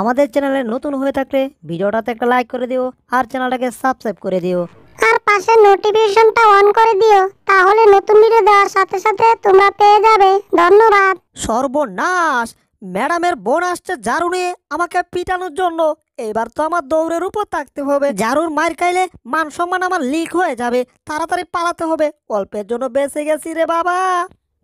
আমাদের চ্যানেলে নতুন হয়ে থাকলে ভিডিওটাতে একটা লাইক করে দিও আর চ্যানেলটাকে সাবস্ক্রাইব করে দিও আর পাশে নোটিফিকেশনটা অন করে দিও তাহলে নতুন ভিডিও দেওয়ার সাথে সাথে তোমরা পেয়ে যাবে ধন্যবাদ সর্বনাশ ম্যাডামের বোন আসছে জারুনে আমাকে পিটানোর জন্য এবার তো আমার দৌড়ের উপর থাকতে হবে জারুর মার খাইলে মান সম্মান আমার লিক হয়ে যাবে তাড়াতাড়ি পালাতে হবে অল্পের জন্য বেঁচে গেছি রে বাবা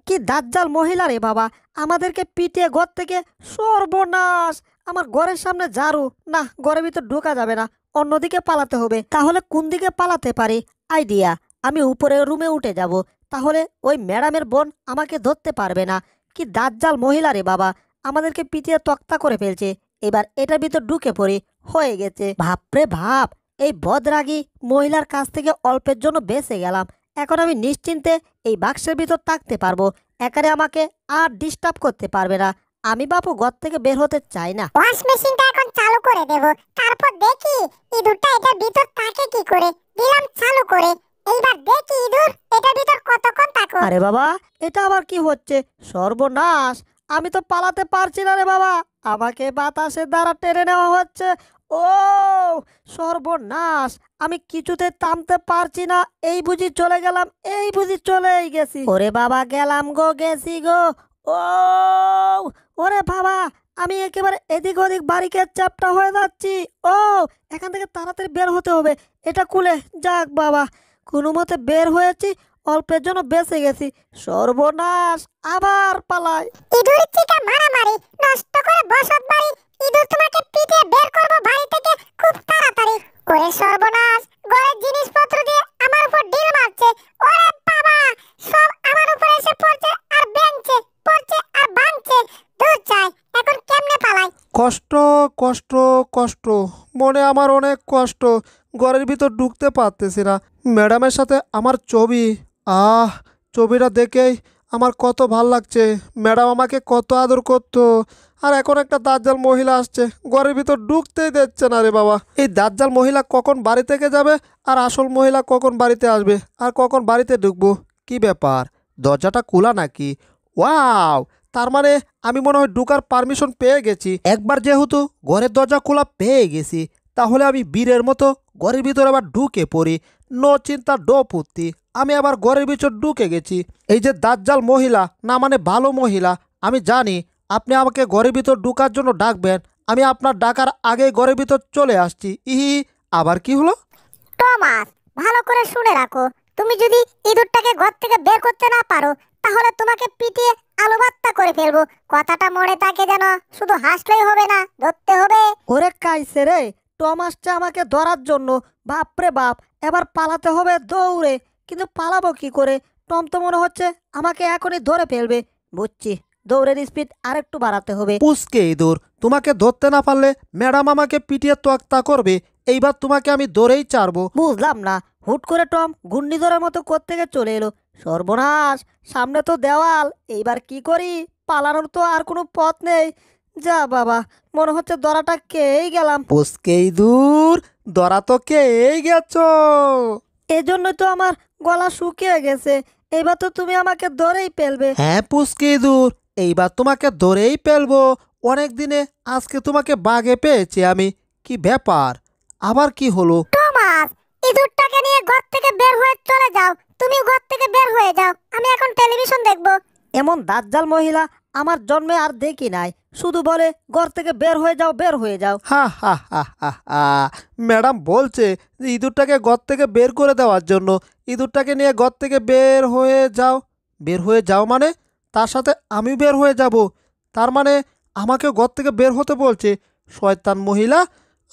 কি দাজ্জাল মহিলা রে বাবা আমাদেরকে পিটিয়ে ঘর থেকে সর্বনাশ আমার ঘরের সামনে ঝাড়ু না ঘরের ভিতর ঢোকা যাবে না অন্যদিকে পালাতে হবে তাহলে কোন দিকে পালাতে পারি আইডিয়া আমি উপরে রুমে উঠে যাব তাহলে ওই ম্যাডামের বোন আমাকে ধরতে পারবে না কি দাজ্জাল মহিলা রে বাবা আমাদেরকে পিটিয়ে তক্তা করে ফেলছে এবার এটার ভিতর ঢুকে পড়ি হয়ে গেছে ভাবরে ভাব এই বদরাগী মহিলার কাছ থেকে অল্পের জন্য বেঁচে গেলাম এখন আমি নিশ্চিন্তে এই বাক্সের ভিতর থাকতে পারবো একারে আমাকে আর ডিস্টার্ব করতে পারবে না আমি বাপু ঘর থেকে বের হতে চাই না ওয়াশ মেশিনটা এখন চালু করে দেব তারপর দেখি ইঁদুরটা এটার ভিতর থাকে কি করে দিলাম চালু করে এইবার দেখি ইঁদুর এটার ভিতর কতক্ষণ থাকে আরে বাবা এটা আবার কি হচ্ছে সর্বনাশ আমি তো পালাতে পারছি না রে বাবা আমাকে বাতাসের দ্বারা টেনে নেওয়া হচ্ছে ও সর্বনাশ আমি কিছুতে থামতে পারছি না এই বুঝি চলে গেলাম এই বুঝি চলেই গেছি ওরে বাবা গেলাম গো গেছি গো ও ওরে বাবা আমি একেবারে এদিক ওদিক বারিকের চাপটা হয়ে যাচ্ছি ও এখান থেকে তাড়াতাড়ি বের হতে হবে এটা খুলে যাক বাবা কোনো মতে বের হয়েছি অল্পের জন্য বেঁচে গেছি সর্বনাশ আবার পালায় ইঁদুরের চিকা মারামারি নষ্ট করে বসত বাড়ি ইঁদুর তোমাকে পিটে বের বাড়ি থেকে খুব তাড়াতাড়ি ওরে সর্বনাশ ঘরের জিনিসপত্র দিয়ে আমার উপর মারছে ওরে বাবা সব আমার উপর এসে পড়ছে আর পড়ছে আর ভাঙছে দূর চাই এখন কেমনে পালাই কষ্ট কষ্ট কষ্ট মনে আমার অনেক কষ্ট ঘরের ভিতর ঢুকতে পারতেছি না ম্যাডামের সাথে আমার ছবি আহ ছবিটা দেখেই আমার কত ভাল লাগছে ম্যাডাম আমাকে কত আদর করতো আর এখন একটা দাজ্জাল মহিলা আসছে ঘরের ভিতর ঢুকতেই দিচ্ছে না রে বাবা এই দাজ্জাল মহিলা কখন বাড়ি থেকে যাবে আর আসল মহিলা কখন বাড়িতে আসবে আর কখন বাড়িতে ঢুকবো কি ব্যাপার দরজাটা খোলা নাকি ওয়াও তার মানে আমি মনে হয় ঢুকার পারমিশন পেয়ে গেছি একবার যেহেতু ঘরের দরজা খোলা পেয়ে গেছি তাহলে আমি বীরের মতো ঘরের ভিতরে আবার ঢুকে পড়ি ন চিন্তা ডো পুত্তি আমি আবার ঘরের ভিতর ঢুকে গেছি এই যে দাজ্জাল মহিলা না মানে ভালো মহিলা আমি জানি আপনি আমাকে ঘরের ভিতর ঢুকার জন্য ডাকবেন আমি আপনার ডাকার আগে ঘরের ভিতর চলে আসছি ইহি আবার কি হলো টমাস ভালো করে শুনে রাখো তুমি যদি ইঁদুরটাকে ঘর থেকে বের করতে না পারো তাহলে তোমাকে পিটিয়ে আলু ভাতটা করে ফেলবো কথাটা মনে থাকে যেন শুধু হাসলেই হবে না ধরতে হবে ওরে কাইছে রে টমাসটা আমাকে ধরার জন্য বাপরে বাপ এবার পালাতে হবে দৌড়ে কিন্তু পালাবো কি করে টম তো মনে হচ্ছে আমাকে এখনই ধরে ফেলবে বুঝছি দৌড়ের স্পিড আরেকটু বাড়াতে হবে পুচকে ইঁদুর তোমাকে ধরতে না পারলে ম্যাডাম আমাকে পিটিয়ে তোয়াক্তা করবে এইবার তোমাকে আমি দৌড়েই চারবো বুঝলাম না হুট করে টম ঘূর্ণিঝড়ের মতো গিয়ে চলে এলো সর্বনাশ সামনে তো দেওয়াল এইবার কি করি পালানোর তো আর কোনো পথ নেই যা বাবা মনে হচ্ছে দরাটা কেই গেলাম পুষকেই ইঁদুর দরা তো কেই গেছ এজন্য তো আমার গলা শুকিয়ে গেছে এবার তো তুমি আমাকে ধরেই ফেলবে হ্যাঁ পুচকে ইঁদুর এইবার তোমাকে ধরেই ফেলবো অনেক দিনে আজকে তোমাকে বাগে পেয়েছি আমি কি ব্যাপার আবার কি হলো টমাস ইঁদুরটাকে নিয়ে ঘর থেকে বের হয়ে চলে যাও তুমি ঘর থেকে বের হয়ে যাও আমি এখন টেলিভিশন দেখব এমন দাজ্জাল মহিলা আমার জন্মে আর দেখি নাই শুধু বলে ঘর থেকে বের হয়ে যাও বের হয়ে যাও হা হা হা হা হা ম্যাডাম বলছে যে ইঁদুরটাকে ঘর থেকে বের করে দেওয়ার জন্য ইঁদুরটাকে নিয়ে ঘর থেকে বের হয়ে যাও বের হয়ে যাও মানে তার সাথে আমি বের হয়ে যাব তার মানে আমাকে ঘর থেকে বের হতে বলছে শয়তান মহিলা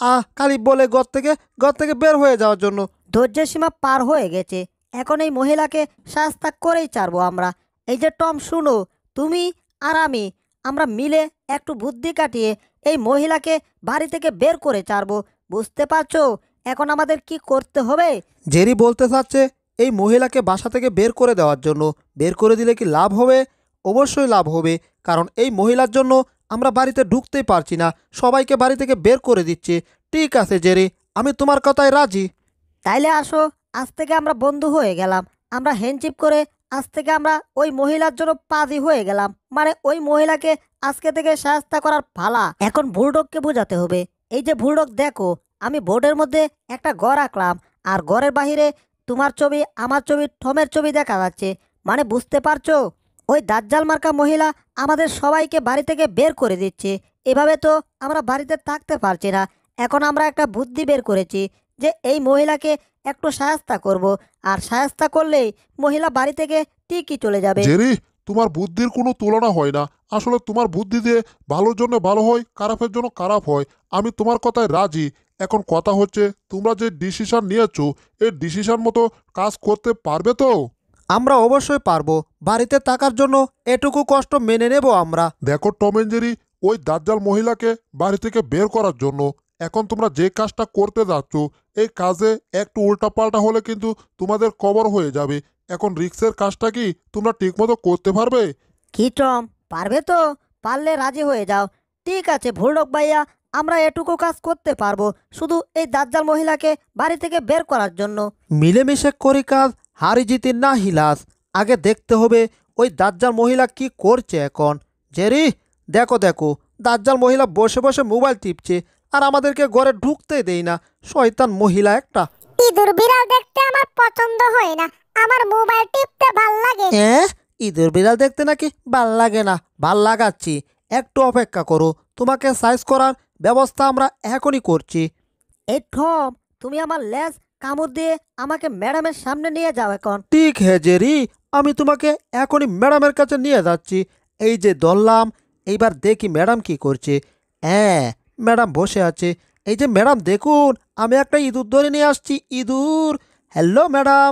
আ কালি বলে ঘর থেকে ঘর থেকে বের হয়ে যাওয়ার জন্য ধৈর্যের সীমা পার হয়ে গেছে এখন এই মহিলাকে শাস্তা করেই ছাড়বো আমরা এই যে টম শুনো তুমি আর আমি আমরা মিলে একটু বুদ্ধি কাটিয়ে এই মহিলাকে বাড়ি থেকে বের করে ছাড়বো বুঝতে পারছো এখন আমাদের কি করতে হবে জেরি বলতে চাচ্ছে এই মহিলাকে বাসা থেকে বের করে দেওয়ার জন্য বের করে দিলে কি লাভ হবে অবশ্যই লাভ হবে কারণ এই মহিলার জন্য আমরা বাড়িতে ঢুকতেই পারছি না সবাইকে বাড়ি থেকে বের করে দিচ্ছে ঠিক আছে জেরে আমি তোমার কথায় রাজি তাইলে আসো আজ থেকে আমরা বন্ধু হয়ে গেলাম আমরা হ্যান্ডচিপ করে আজ থেকে আমরা ওই মহিলার জন্য পাজি হয়ে গেলাম মানে ওই মহিলাকে আজকে থেকে সাহায্য করার ফালা এখন ভুলডককে বোঝাতে হবে এই যে ভুলডক দেখো আমি বোর্ডের মধ্যে একটা গড় আঁকলাম আর গড়ের বাহিরে তোমার ছবি আমার ছবি ঠমের ছবি দেখা যাচ্ছে মানে বুঝতে পারছো ওই দাজ্জাল মার্কা মহিলা আমাদের সবাইকে বাড়ি থেকে বের করে দিচ্ছে এভাবে তো আমরা বাড়িতে থাকতে পারছি না এখন আমরা একটা বুদ্ধি বের করেছি যে এই মহিলাকে একটু সায়স্তা করব আর সায়স্তা করলেই মহিলা বাড়ি থেকে ঠিকই চলে যাবে জেরি তোমার বুদ্ধির কোনো তুলনা হয় না আসলে তোমার বুদ্ধি দিয়ে ভালোর জন্য ভালো হয় খারাপের জন্য খারাপ হয় আমি তোমার কথায় রাজি এখন কথা হচ্ছে তোমরা যে ডিসিশন নিয়েছো এই ডিসিশন মতো কাজ করতে পারবে তো আমরা অবশ্যই পারবো বাড়িতে থাকার জন্য এটুকু কষ্ট মেনে নেব আমরা দেখো টম এন্ড ওই দাজ্জাল মহিলাকে বাড়ি থেকে বের করার জন্য এখন তোমরা যে কাজটা করতে যাচ্ছ এই কাজে একটু উল্টাপাল্টা হলে কিন্তু তোমাদের কবর হয়ে যাবে এখন রিক্সের কাজটা কি তোমরা ঠিকমতো করতে পারবে কি টম পারবে তো পারলে রাজি হয়ে যাও ঠিক আছে ভুলডক ভাইয়া আমরা এটুকু কাজ করতে পারবো শুধু এই দাজ্জাল মহিলাকে বাড়ি থেকে বের করার জন্য মিলেমিশে করি কাজ হারি জিতি না হিলাস আগে দেখতে হবে ওই দাজ্জাল মহিলা কি করছে এখন জেরি দেখো দেখো দাজ্জাল মহিলা বসে বসে মোবাইল টিপছে আর আমাদেরকে ঘরে ঢুকতে দেই না শয়তান মহিলা একটা ইঁদুর বিড়াল দেখতে আমার পছন্দ হয় না আমার মোবাইল টিপতে ভাল লাগে এ ইঁদুর বিড়াল দেখতে নাকি ভাল লাগে না ভাল লাগাচ্ছি একটু অপেক্ষা করো তোমাকে সাইজ করার ব্যবস্থা আমরা এখনই করছি এই ঠম তুমি আমার লেজ কামড় দিয়ে আমাকে ম্যাডামের সামনে নিয়ে যাও এখন ঠিক হে জেরি আমি তোমাকে এখনই ম্যাডামের কাছে নিয়ে যাচ্ছি এই যে দললাম এইবার দেখি ম্যাডাম কি করছে হ্যাঁ ম্যাডাম বসে আছে এই যে ম্যাডাম দেখুন আমি একটা ইঁদুর ধরে নিয়ে আসছি ইঁদুর হ্যালো ম্যাডাম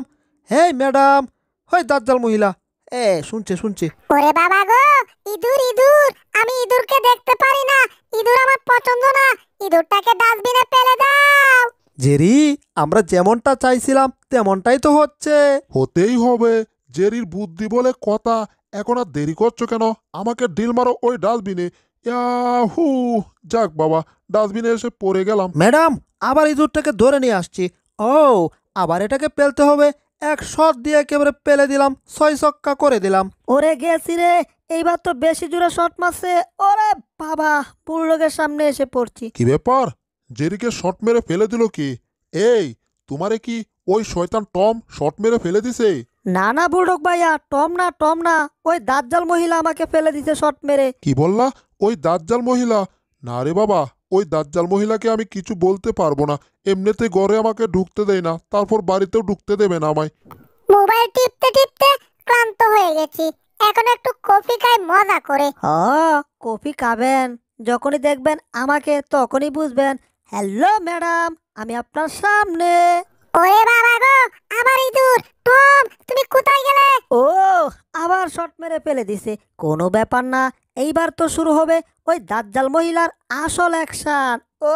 হে ম্যাডাম হয় দাজ্জাল মহিলা এ শুনছে শুনছে ওরে বাবা গো ইঁদুর ইঁদুর আমি ইঁদুরকে দেখতে পারি না ইঁদুর আমার পছন্দ না ইঁদুরটাকে ডাস্টবিনে ফেলে দাও জেরি আমরা যেমনটা চাইছিলাম তেমনটাই তো হচ্ছে হতেই হবে জেরির বুদ্ধি বলে কথা এখন আর দেরি করছো কেন আমাকে ডিল মারো ওই ডাস্টবিনে হু যাক বাবা ডাস্টবিনে এসে পড়ে গেলাম ম্যাডাম আবার দুধটাকে ধরে নিয়ে আসছি ও আবার এটাকে পেলতে হবে এক শট দিয়ে একেবারে পেলে দিলাম ছয় ছক্কা করে দিলাম ওরে গেছি রে এইবার তো বেশি জোরে শট মারছে ওরে বাবা বুড়লোকের সামনে এসে পড়ছি কি ব্যাপার জেরিকে শট মেরে ফেলে দিল কি এই তোমারে কি ওই শয়তান টম শট মেরে ফেলে দিছে না না বুড়ক ভাইয়া টম না টম না ওই দাজ্জাল মহিলা আমাকে ফেলে দিছে শট মেরে কি বললা ওই দাজ্জাল মহিলা না রে বাবা ওই দাজ্জাল মহিলাকে আমি কিছু বলতে পারবো না এমনিতে ঘরে আমাকে ঢুকতে দেয় না তারপর বাড়িতেও ঢুকতে দেবে না আমায় মোবাইল টিপতে টিপতে ক্লান্ত হয়ে গেছি এখন একটু কফি খাই মজা করে হ কফি খাবেন যখনই দেখবেন আমাকে তখনই বুঝবেন হ্যালো ম্যাডাম আমি আপনার সামনে ওরে বাবা গো আবার ইঁদুর টম তুমি কোথায় গেলে ও আবার শট মেরে ফেলে দিছে কোনো ব্যাপার না এইবার তো শুরু হবে ওই দাজ্জাল মহিলার আসল অ্যাকশন ও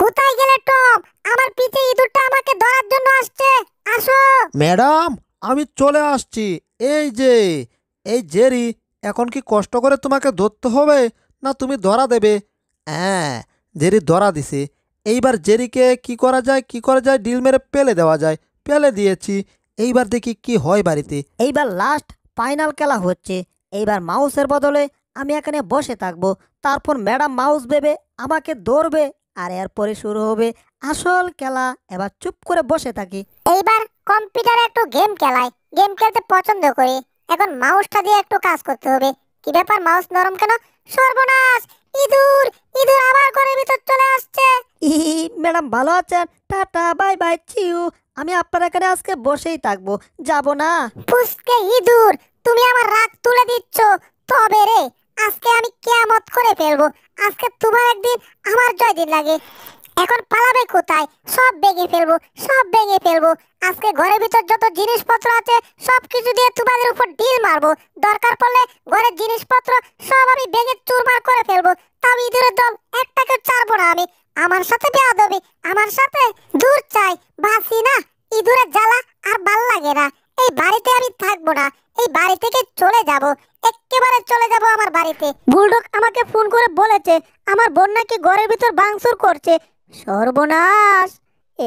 কোথায় গেলে টম আমার পিছে ইঁদুরটা আমাকে ধরার জন্য আসছে আসো ম্যাডাম আমি চলে আসছি এই যে এই জেরি এখন কি কষ্ট করে তোমাকে ধরতে হবে না তুমি ধরা দেবে হ্যাঁ জেরি ধরা দিছে এইবার জেরিকে কি করা যায় কি করা যায় ডিল মেরে পেলে দেওয়া যায় পেলে দিয়েছি এইবার দেখি কি হয় বাড়িতে এইবার লাস্ট ফাইনাল খেলা হচ্ছে এইবার মাউসের বদলে আমি এখানে বসে থাকবো তারপর ম্যাডাম মাউস ভেবে আমাকে ধরবে আর এরপরে শুরু হবে আসল খেলা এবার চুপ করে বসে থাকি এইবার কম্পিউটারে একটু গেম খেলায় গেম খেলতে পছন্দ করি এখন মাউসটা দিয়ে একটু কাজ করতে হবে কি ব্যাপার মাউস নরম কেন সর্বনাশ ইঁদুর ইঁদুর আবার ঘরের ভিতর চলে আসছে ম্যাডাম ভালো আছেন টাটা বাই বাই চিউ আমি আপনার এখানে আজকে বসেই থাকবো যাব না পুষ্কে ইঁদুর তুমি আমার রাগ তুলে দিচ্ছ তবে রে আজকে আমি কেয়ামত করে ফেলবো আজকে তোমার একদিন আমার জয় দিন লাগে এখন পালাবে কোথায় সব ভেঙে ফেলবো সব ভেঙে ফেলবো আজকে ঘরের ভিতর যত জিনিসপত্র আছে সব কিছু দিয়ে তোমাদের উপর ডিল মারবো দরকার পড়লে ঘরের জিনিসপত্র সব আমি ভেঙে চুরমার করে ফেলবো তাও ইঁদুরের দম একটাকে ছাড়বো না আমি আমার সাথে বেয়া দেবে আমার সাথে দূর চাই বাসি না ইঁদুরের জ্বালা আর ভাল লাগে না এই বাড়িতে আমি থাকবো না এই বাড়ি থেকে চলে যাব একেবারে চলে যাব আমার বাড়িতে বুলডগ আমাকে ফোন করে বলেছে আমার বোন নাকি ঘরের ভিতর ভাঙচুর করছে সর্বনাশ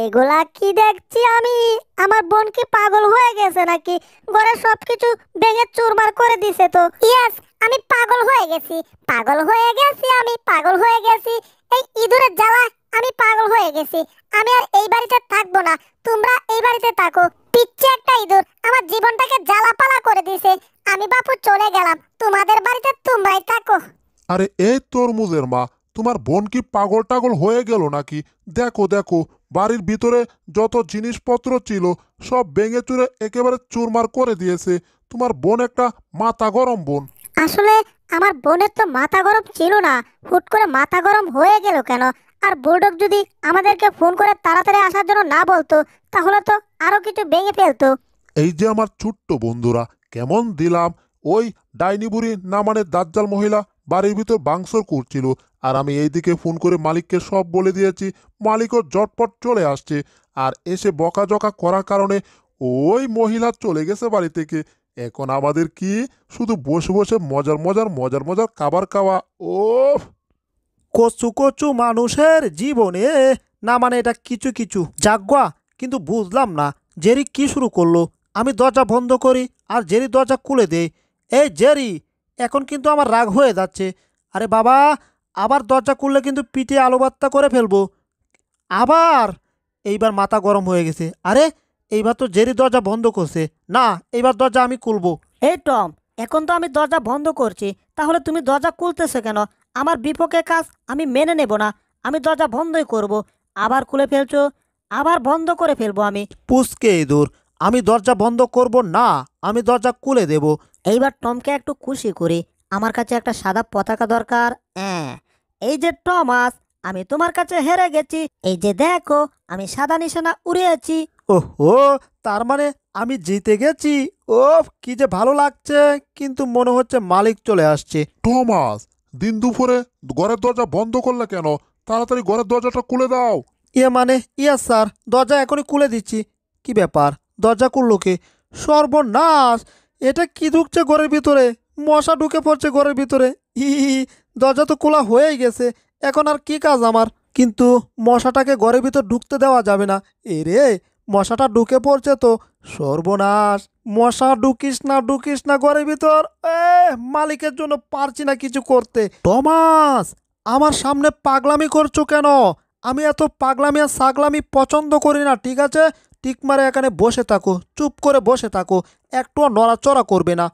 এগুলা কি দেখছি আমি আমার বোন কি পাগল হয়ে গেছে নাকি ঘরে সবকিছু ভেঙে চুরমার করে দিছে তো ইয়াস আমি পাগল হয়ে গেছি পাগল হয়ে গেছি আমি পাগল হয়ে গেছি এই ইঁদুরের জ্বালা আমি পাগল হয়ে গেছি আমি আর এই বাড়িতে থাকবো না তোমরা এই বাড়িতে থাকো পিচ্ছে একটা ইঁদুর আমার জীবনটাকে জ্বালাপালা করে দিছে আমি বাপু চলে গেলাম তোমাদের বাড়িতে তোমরাই থাকো আরে এই তরমুজের মা তোমার বোন কি পাগল টাগল হয়ে গেল নাকি দেখো দেখো বাড়ির ভিতরে যত জিনিসপত্র ছিল সব ভেঙে চুরে একেবারে চুরমার করে দিয়েছে তোমার বোন একটা মাথা গরম বোন আসলে আমার বোনের তো মাথা গরম ছিল না হুট করে মাথা গরম হয়ে গেল কেন আর বোর্ডক যদি আমাদেরকে ফোন করে তাড়াতাড়ি আসার জন্য না বলতো তাহলে তো আরও কিছু ভেঙে ফেলতো এই যে আমার ছোট্ট বন্ধুরা কেমন দিলাম ওই ডাইনিবুড়ি নামানের দাজ্জাল মহিলা বাড়ির ভিতর বাংসর করছিল আর আমি এইদিকে ফোন করে মালিককে সব বলে দিয়েছি মালিকও জটপট চলে আসছে আর এসে বকাজকা করার কারণে ওই মহিলা চলে গেছে বাড়ি থেকে এখন আমাদের কি শুধু বসে বসে মজার মজার মজার মজার খাবার খাওয়া ও কচু কচু মানুষের জীবনে না মানে এটা কিছু কিছু জাগুয়া কিন্তু বুঝলাম না জেরি কি শুরু করলো আমি দরজা বন্ধ করি আর জেরি দরজা খুলে দেয় এই জেরি এখন কিন্তু আমার রাগ হয়ে যাচ্ছে আরে বাবা আবার দরজা খুললে কিন্তু পিঠে আলোবাত্তা করে ফেলবো আবার এইবার মাথা গরম হয়ে গেছে আরে এইবার তো জেরি দরজা বন্ধ করছে না এইবার দরজা আমি কুলবো এই টম এখন তো আমি দরজা বন্ধ করছি তাহলে তুমি দরজা খুলতেছো কেন আমার বিপক্ষে কাজ আমি মেনে নেব না আমি দরজা বন্ধই করব আবার খুলে ফেলছো আবার বন্ধ করে ফেলবো আমি পুষকে ইঁদুর আমি দরজা বন্ধ করব না আমি দরজা খুলে দেব এইবার টমকে একটু খুশি করি আমার কাছে একটা সাদা পতাকা দরকার হ্যাঁ এই যে টমাস আমি তোমার কাছে হেরে গেছি এই যে দেখো আমি সাদা নিশানা উড়িয়েছি ও তার মানে আমি জিতে গেছি ও কি যে ভালো লাগছে কিন্তু মনে হচ্ছে মালিক চলে আসছে টমাস দিন দুপুরে ঘরের দরজা বন্ধ করলে কেন তাড়াতাড়ি ঘরের দরজাটা খুলে দাও ইয়ে মানে ইয়া স্যার দরজা এখনই খুলে দিচ্ছি কি ব্যাপার দরজা খুলল কে সর্বনাশ এটা কি ঢুকছে ঘরের ভিতরে মশা ঢুকে পড়ছে ঘরের ভিতরে ই দরজা তো খোলা হয়েই গেছে এখন আর কি কাজ আমার কিন্তু মশাটাকে ঘরের ভিতর ঢুকতে দেওয়া যাবে না এরে মশাটা ঢুকে পড়ছে তো সর্বনাশ মশা ঢুকিস না ঢুকিস না ঘরের ভিতর এ মালিকের জন্য পারছি না কিছু করতে টমাস আমার সামনে পাগলামি করছো কেন আমি এত পাগলামি আর সাগলামি পছন্দ করি না ঠিক আছে টিকমারা এখানে বসে থাকো চুপ করে বসে থাকো একটুও নড়াচড়া করবে না